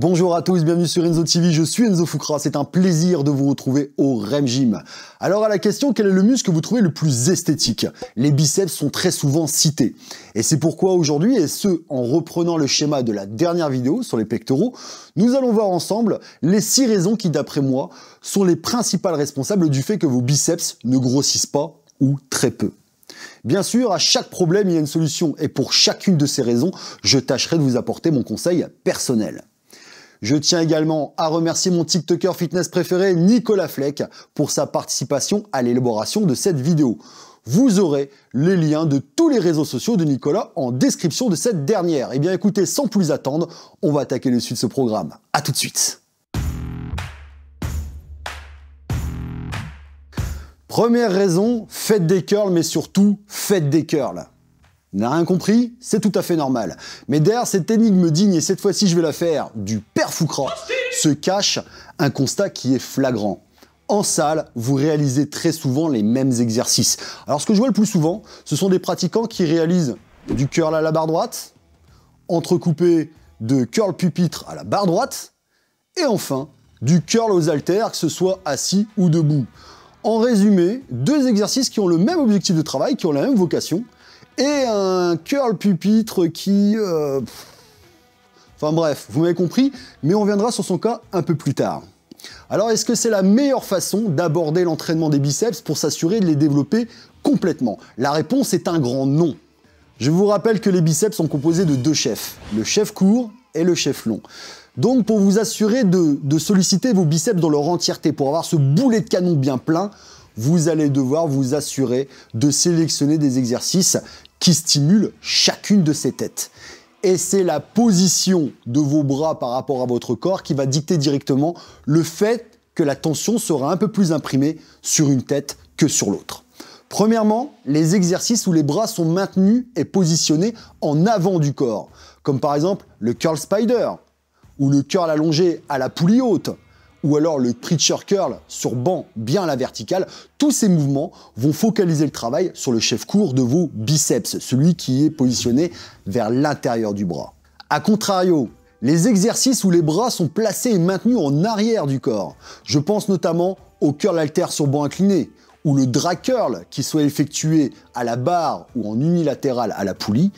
Bonjour à tous, bienvenue sur Enzo TV, je suis Enzo Fukra, c'est un plaisir de vous retrouver au Rem Gym. Alors à la question, quel est le muscle que vous trouvez le plus esthétique Les biceps sont très souvent cités. Et c'est pourquoi aujourd'hui, et ce en reprenant le schéma de la dernière vidéo sur les pectoraux, nous allons voir ensemble les 6 raisons qui d'après moi sont les principales responsables du fait que vos biceps ne grossissent pas ou très peu. Bien sûr, à chaque problème, il y a une solution, et pour chacune de ces raisons, je tâcherai de vous apporter mon conseil personnel. Je tiens également à remercier mon TikToker fitness préféré, Nicolas Fleck, pour sa participation à l'élaboration de cette vidéo. Vous aurez les liens de tous les réseaux sociaux de Nicolas en description de cette dernière. Et eh bien écoutez, sans plus attendre, on va attaquer le suite de ce programme. A tout de suite Première raison, faites des curls, mais surtout, faites des curls n'a rien compris, c'est tout à fait normal. Mais derrière cette énigme digne, et cette fois-ci je vais la faire, du père Foucra, se cache un constat qui est flagrant. En salle, vous réalisez très souvent les mêmes exercices. Alors ce que je vois le plus souvent, ce sont des pratiquants qui réalisent du curl à la barre droite, entrecoupé de curl pupitre à la barre droite, et enfin du curl aux haltères, que ce soit assis ou debout. En résumé, deux exercices qui ont le même objectif de travail, qui ont la même vocation, et un curl pupitre qui... Euh, enfin bref, vous m'avez compris, mais on reviendra sur son cas un peu plus tard. Alors est-ce que c'est la meilleure façon d'aborder l'entraînement des biceps pour s'assurer de les développer complètement La réponse est un grand non. Je vous rappelle que les biceps sont composés de deux chefs, le chef court et le chef long. Donc pour vous assurer de solliciter vos biceps dans leur entièreté, pour avoir ce boulet de canon bien plein, vous allez devoir vous assurer de sélectionner des exercices qui stimulent chacune de ces têtes. Et c'est la position de vos bras par rapport à votre corps qui va dicter directement le fait que la tension sera un peu plus imprimée sur une tête que sur l'autre. Premièrement, les exercices où les bras sont maintenus et positionnés en avant du corps, comme par exemple le curl spider ou le curl allongé à la poulie haute, ou alors le preacher curl sur banc bien à la verticale, tous ces mouvements vont focaliser le travail sur le chef court de vos biceps, celui qui est positionné vers l'intérieur du bras. A contrario, les exercices où les bras sont placés et maintenus en arrière du corps. Je pense notamment au curl alter sur banc incliné, ou le drag curl qui soit effectué à la barre ou en unilatéral à la poulie,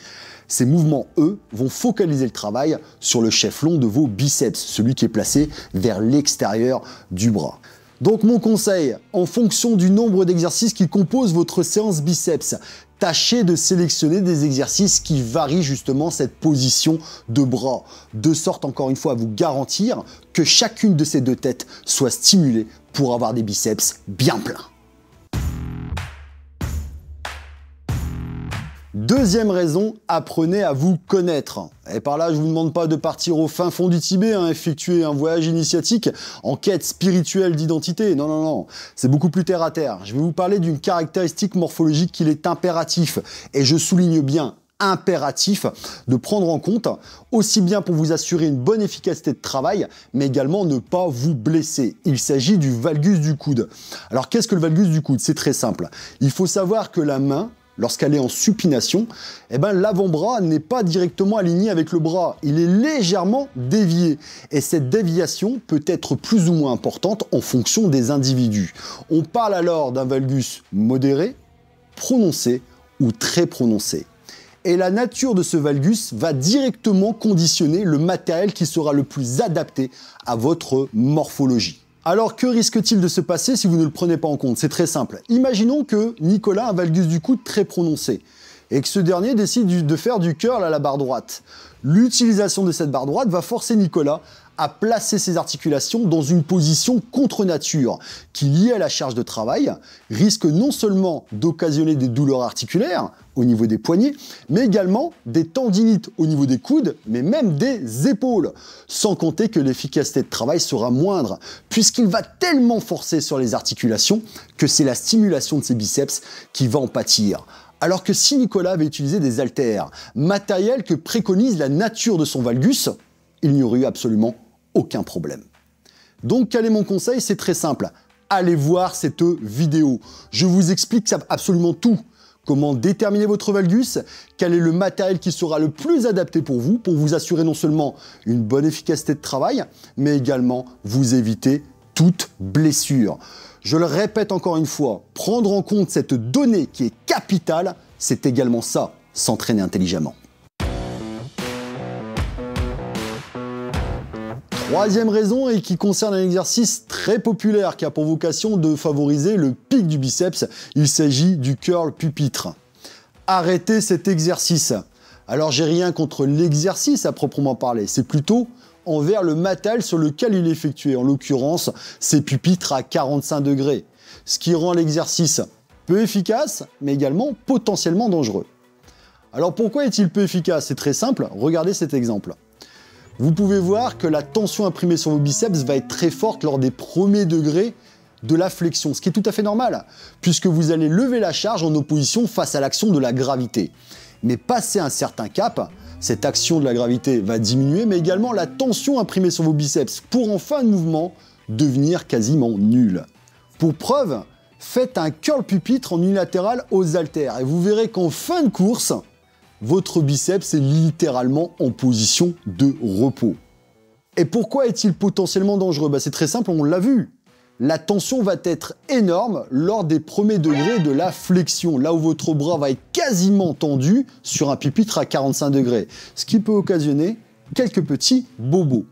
ces mouvements, eux, vont focaliser le travail sur le chef long de vos biceps, celui qui est placé vers l'extérieur du bras. Donc mon conseil, en fonction du nombre d'exercices qui composent votre séance biceps, tâchez de sélectionner des exercices qui varient justement cette position de bras, de sorte encore une fois à vous garantir que chacune de ces deux têtes soit stimulée pour avoir des biceps bien pleins. Deuxième raison, apprenez à vous connaître. Et par là, je vous demande pas de partir au fin fond du Tibet, hein, effectuer un voyage initiatique en quête spirituelle d'identité. Non, non, non. C'est beaucoup plus terre à terre. Je vais vous parler d'une caractéristique morphologique qu'il est impératif, et je souligne bien impératif de prendre en compte, aussi bien pour vous assurer une bonne efficacité de travail, mais également ne pas vous blesser. Il s'agit du valgus du coude. Alors qu'est-ce que le valgus du coude C'est très simple. Il faut savoir que la main Lorsqu'elle est en supination, eh ben, l'avant-bras n'est pas directement aligné avec le bras, il est légèrement dévié. Et cette déviation peut être plus ou moins importante en fonction des individus. On parle alors d'un valgus modéré, prononcé ou très prononcé. Et la nature de ce valgus va directement conditionner le matériel qui sera le plus adapté à votre morphologie. Alors que risque-t-il de se passer si vous ne le prenez pas en compte C'est très simple. Imaginons que Nicolas a un valgus du coude très prononcé et que ce dernier décide de faire du curl à la barre droite. L'utilisation de cette barre droite va forcer Nicolas à placer ses articulations dans une position contre nature, qui, liée à la charge de travail, risque non seulement d'occasionner des douleurs articulaires au niveau des poignets, mais également des tendinites au niveau des coudes, mais même des épaules. Sans compter que l'efficacité de travail sera moindre, puisqu'il va tellement forcer sur les articulations que c'est la stimulation de ses biceps qui va en pâtir. Alors que si Nicolas avait utilisé des haltères, matériel que préconise la nature de son valgus, il n'y aurait eu absolument aucun problème. Donc quel est mon conseil C'est très simple. Allez voir cette vidéo. Je vous explique absolument tout. Comment déterminer votre valgus Quel est le matériel qui sera le plus adapté pour vous pour vous assurer non seulement une bonne efficacité de travail, mais également vous éviter toute blessure. Je le répète encore une fois, prendre en compte cette donnée qui est capitale, c'est également ça, s'entraîner intelligemment. Troisième raison et qui concerne un exercice très populaire qui a pour vocation de favoriser le pic du biceps, il s'agit du curl pupitre. Arrêtez cet exercice. Alors j'ai rien contre l'exercice à proprement parler, c'est plutôt envers le matel sur lequel il est effectué, en l'occurrence ses pupitres à 45 degrés, ce qui rend l'exercice peu efficace mais également potentiellement dangereux. Alors pourquoi est-il peu efficace C'est très simple, regardez cet exemple. Vous pouvez voir que la tension imprimée sur vos biceps va être très forte lors des premiers degrés de la flexion, ce qui est tout à fait normal, puisque vous allez lever la charge en opposition face à l'action de la gravité. Mais passé un certain cap, cette action de la gravité va diminuer, mais également la tension imprimée sur vos biceps pour en fin de mouvement devenir quasiment nulle. Pour preuve, faites un curl pupitre en unilatéral aux haltères et vous verrez qu'en fin de course, votre biceps est littéralement en position de repos. Et pourquoi est-il potentiellement dangereux bah, C'est très simple, on l'a vu. La tension va être énorme lors des premiers degrés de la flexion, là où votre bras va être quasiment tendu sur un pupitre à 45 degrés, ce qui peut occasionner quelques petits bobos.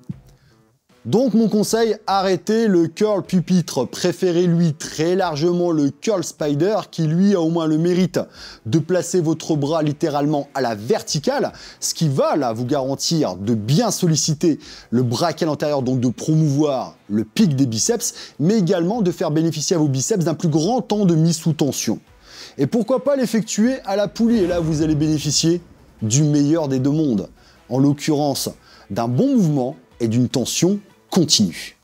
Donc mon conseil, arrêtez le curl pupitre, préférez-lui très largement le curl spider qui lui a au moins le mérite de placer votre bras littéralement à la verticale, ce qui va là vous garantir de bien solliciter le braquet l'intérieur, donc de promouvoir le pic des biceps, mais également de faire bénéficier à vos biceps d'un plus grand temps de mise sous tension. Et pourquoi pas l'effectuer à la poulie, et là vous allez bénéficier du meilleur des deux mondes, en l'occurrence d'un bon mouvement et d'une tension continue.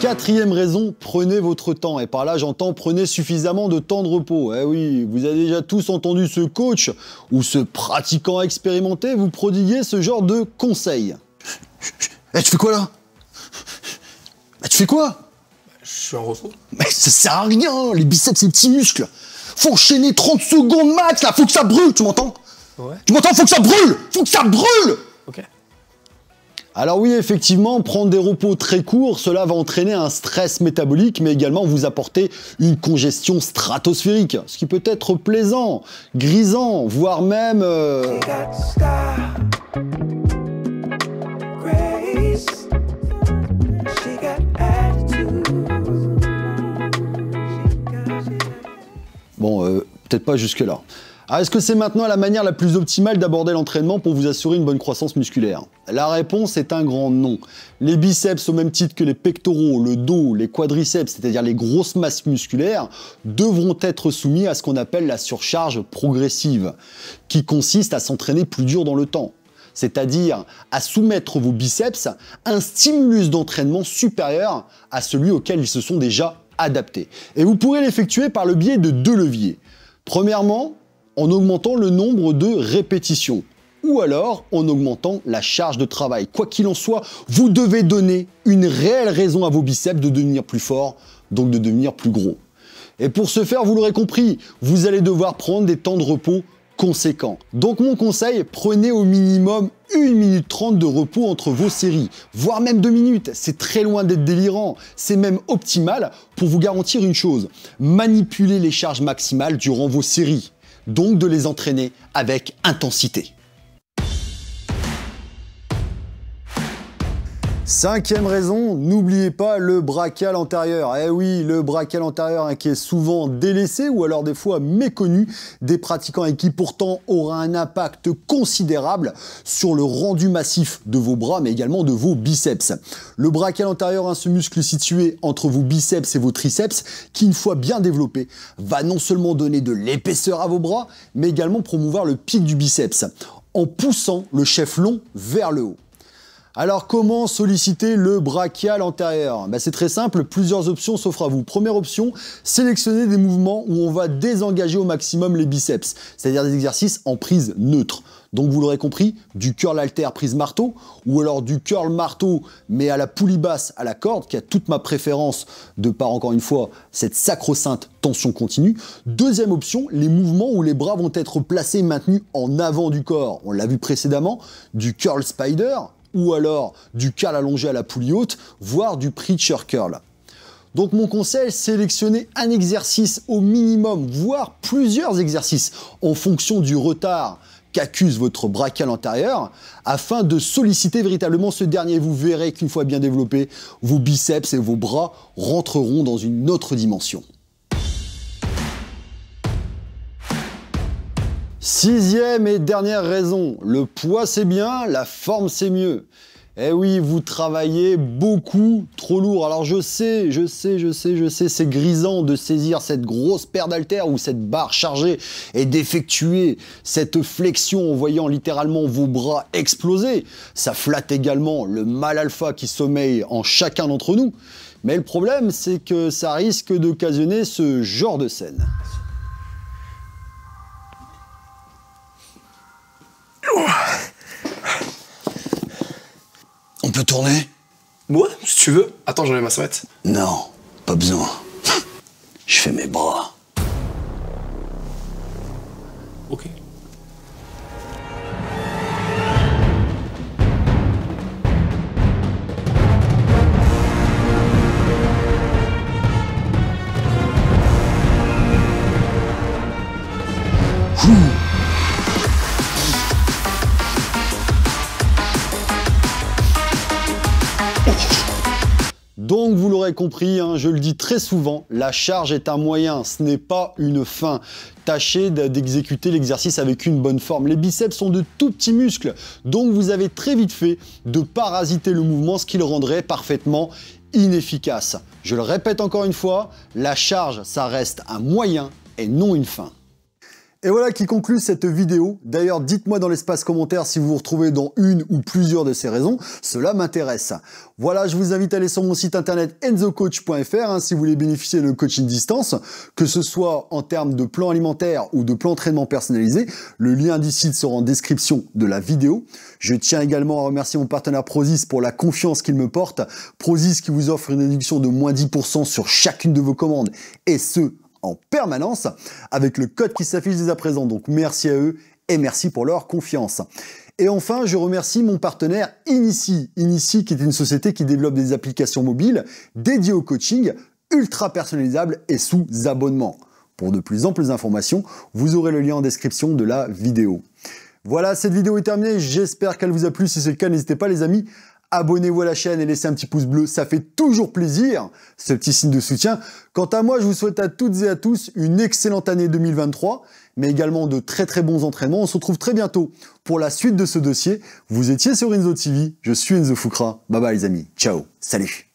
Quatrième raison, prenez votre temps. Et par là, j'entends prenez suffisamment de temps de repos. Eh oui, vous avez déjà tous entendu ce coach ou ce pratiquant expérimenté vous prodiguer ce genre de conseils. Eh, tu fais quoi là eh, Tu fais quoi Je suis en repos. Mais ça sert à rien, les biceps, ces petits muscles. Faut enchaîner 30 secondes max, là, faut que ça brûle, tu m'entends tu m'entends Faut que ça brûle Faut que ça brûle Ok. Alors oui, effectivement, prendre des repos très courts, cela va entraîner un stress métabolique, mais également vous apporter une congestion stratosphérique, ce qui peut être plaisant, grisant, voire même... Euh, bon, euh, peut-être pas jusque-là. Alors ah, est-ce que c'est maintenant la manière la plus optimale d'aborder l'entraînement pour vous assurer une bonne croissance musculaire La réponse est un grand non. Les biceps, au même titre que les pectoraux, le dos, les quadriceps, c'est-à-dire les grosses masses musculaires, devront être soumis à ce qu'on appelle la surcharge progressive, qui consiste à s'entraîner plus dur dans le temps c'est-à-dire à soumettre vos biceps à un stimulus d'entraînement supérieur à celui auquel ils se sont déjà adaptés. Et vous pourrez l'effectuer par le biais de deux leviers. Premièrement, en augmentant le nombre de répétitions ou alors en augmentant la charge de travail. Quoi qu'il en soit, vous devez donner une réelle raison à vos biceps de devenir plus forts, donc de devenir plus gros. Et pour ce faire, vous l'aurez compris, vous allez devoir prendre des temps de repos conséquents. Donc mon conseil, prenez au minimum 1 minute 30 de repos entre vos séries, voire même 2 minutes. C'est très loin d'être délirant, c'est même optimal pour vous garantir une chose, manipuler les charges maximales durant vos séries donc de les entraîner avec intensité. Cinquième raison, n'oubliez pas le brachial antérieur. Eh oui, le brachial antérieur hein, qui est souvent délaissé ou alors des fois méconnu des pratiquants et qui pourtant aura un impact considérable sur le rendu massif de vos bras mais également de vos biceps. Le brachial antérieur, hein, ce muscle situé entre vos biceps et vos triceps qui une fois bien développé va non seulement donner de l'épaisseur à vos bras mais également promouvoir le pic du biceps en poussant le chef long vers le haut. Alors comment solliciter le brachial antérieur ben C'est très simple, plusieurs options s'offrent à vous. Première option, sélectionner des mouvements où on va désengager au maximum les biceps, c'est-à-dire des exercices en prise neutre. Donc vous l'aurez compris, du curl alter prise marteau, ou alors du curl marteau mais à la poulie basse à la corde, qui a toute ma préférence de par encore une fois cette sacro-sainte tension continue. Deuxième option, les mouvements où les bras vont être placés et maintenus en avant du corps. On l'a vu précédemment, du curl spider, ou alors du cal allongé à la poulie haute, voire du preacher curl. Donc mon conseil, sélectionnez un exercice au minimum, voire plusieurs exercices, en fonction du retard qu'accuse votre brachial antérieur, afin de solliciter véritablement ce dernier. Vous verrez qu'une fois bien développé, vos biceps et vos bras rentreront dans une autre dimension. Sixième et dernière raison, le poids c'est bien, la forme c'est mieux. Eh oui, vous travaillez beaucoup trop lourd. Alors je sais, je sais, je sais, je sais, c'est grisant de saisir cette grosse paire d'haltères ou cette barre chargée et d'effectuer cette flexion en voyant littéralement vos bras exploser. Ça flatte également le mal alpha qui sommeille en chacun d'entre nous. Mais le problème, c'est que ça risque d'occasionner ce genre de scène. On peut tourner Ouais, si tu veux. Attends, j'enlève ma sonnette. Non, pas besoin. Je fais mes bras. Ok. vous l'aurez compris, hein, je le dis très souvent, la charge est un moyen, ce n'est pas une fin. Tâchez d'exécuter l'exercice avec une bonne forme. Les biceps sont de tout petits muscles, donc vous avez très vite fait de parasiter le mouvement, ce qui le rendrait parfaitement inefficace. Je le répète encore une fois, la charge, ça reste un moyen et non une fin. Et voilà qui conclut cette vidéo. D'ailleurs, dites-moi dans l'espace commentaire si vous vous retrouvez dans une ou plusieurs de ces raisons. Cela m'intéresse. Voilà, je vous invite à aller sur mon site internet enzocoach.fr hein, si vous voulez bénéficier de coaching distance, que ce soit en termes de plan alimentaire ou de plan entraînement personnalisé. Le lien du site sera en description de la vidéo. Je tiens également à remercier mon partenaire Prozis pour la confiance qu'il me porte. Prozis qui vous offre une réduction de moins 10% sur chacune de vos commandes et ce, en permanence avec le code qui s'affiche dès à présent. Donc merci à eux et merci pour leur confiance. Et enfin, je remercie mon partenaire Inici. Inici qui est une société qui développe des applications mobiles dédiées au coaching, ultra personnalisable et sous abonnement. Pour de plus amples informations, vous aurez le lien en description de la vidéo. Voilà, cette vidéo est terminée, j'espère qu'elle vous a plu. Si c'est le cas, n'hésitez pas les amis abonnez-vous à la chaîne et laissez un petit pouce bleu, ça fait toujours plaisir, ce petit signe de soutien. Quant à moi, je vous souhaite à toutes et à tous une excellente année 2023, mais également de très très bons entraînements. On se retrouve très bientôt pour la suite de ce dossier. Vous étiez sur Enzo TV, je suis Enzo Foucra. Bye bye les amis, ciao, salut